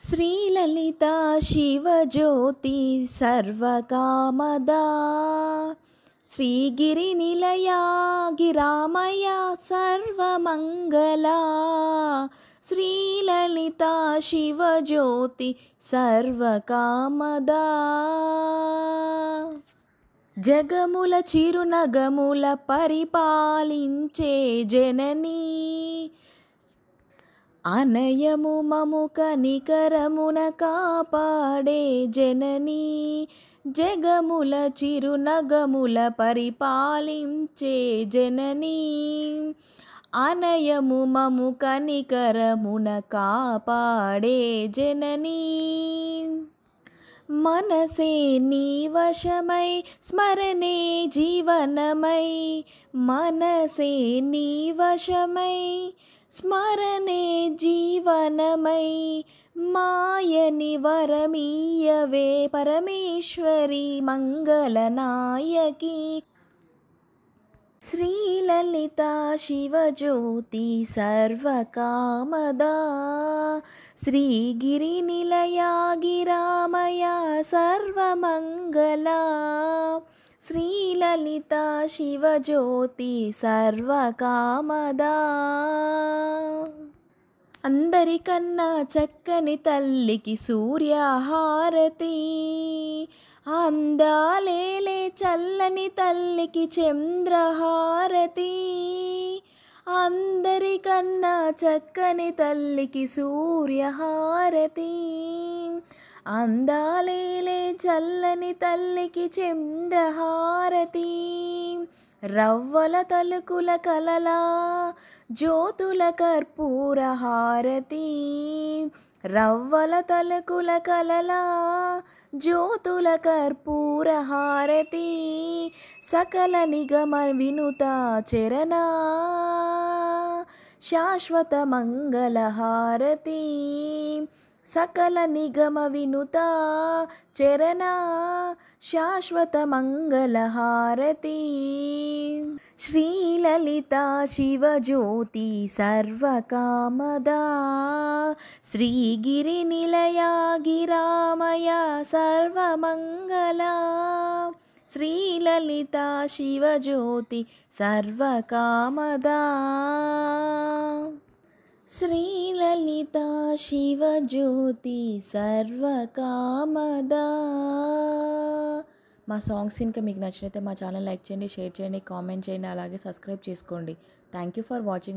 श्रीललिता शिवज्योति सर्वकामदा श्रीगिरिनिलया गिरामया सर्वमङ्गला श्रीललिता शिवज्योति सर्वकामदा परिपालिञ्चे जननी అనయము మముక నికరమున కాపాడే జననీ జగముల చిరునగముల పరిపాలించే జననీ అనయము మముక నికరమున కాపాడే జననీ मनसे निवशमयि स्मरणे जीवनमयि मनसे निवशमयि स्मरणे जीवनमयि मायनिवरमीयवे वे परमेश्वरी मङ्गलनायकी श्रीललिता शिवज्योति सर्वकामदा श्रीगिरिनिलया गिरामया सर्वमङ्गला श्रीललिता शिवज्योति सर्वकामदा कन्ना कन्नचक्कनि तल्लिकी सूर्याहारति अन्दा చల్లని తల్లికి చంద్రహారతి అందరికన్నా చక్కని తల్లికి సూర్యహారతి అందాలేలే చల్లని తల్లికి చంద్రహారతి రవ్వల తలుకుల కలలా జ్యోతుల కర్పూర హారతి రవ్వల తలుకుల కలలా జ్యోతుల కర్పూర హారతి సకల నిగమ వినుత చరణా శాశ్వత మంగళహారతి सकलनिगमविनुता चरना शाश्वतमङ्गलहारती श्रीललिता शिवज्योति सर्वकामदा श्रीगिरिनिलया गिरामया सर्वमङ्गला श्रीललिता शिवज्योति सर्वकामदा శ్రీలలిత శివజ్యోతి సర్వకామదా మా సాంగ్స్ ఇంకా మీకు నచ్చినైతే మా ఛానల్ లైక్ చేయండి షేర్ చేయండి కామెంట్ చేయండి అలాగే సబ్స్క్రైబ్ చేసుకోండి థ్యాంక్ యూ ఫర్ వాచింగ్